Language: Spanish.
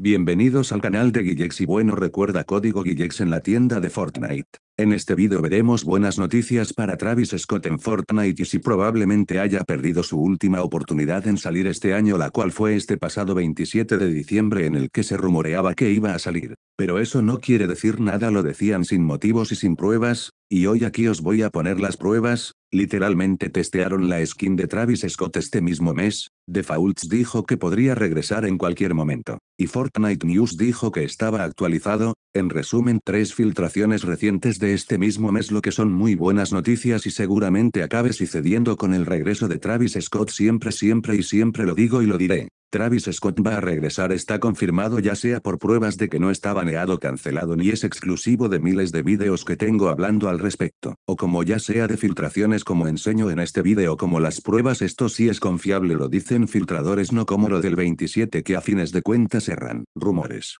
Bienvenidos al canal de Guillex y bueno recuerda código Guillex en la tienda de Fortnite. En este vídeo veremos buenas noticias para Travis Scott en Fortnite y si probablemente haya perdido su última oportunidad en salir este año la cual fue este pasado 27 de diciembre en el que se rumoreaba que iba a salir. Pero eso no quiere decir nada lo decían sin motivos y sin pruebas, y hoy aquí os voy a poner las pruebas, literalmente testearon la skin de Travis Scott este mismo mes, The dijo que podría regresar en cualquier momento, y Fortnite News dijo que estaba actualizado, en resumen tres filtraciones recientes de este mismo mes lo que son muy buenas noticias y seguramente acabe sucediendo con el regreso de Travis Scott siempre siempre y siempre lo digo y lo diré. Travis Scott va a regresar está confirmado ya sea por pruebas de que no está baneado cancelado ni es exclusivo de miles de vídeos que tengo hablando al respecto, o como ya sea de filtraciones como enseño en este vídeo como las pruebas esto sí es confiable lo dicen filtradores no como lo del 27 que a fines de cuentas erran, rumores.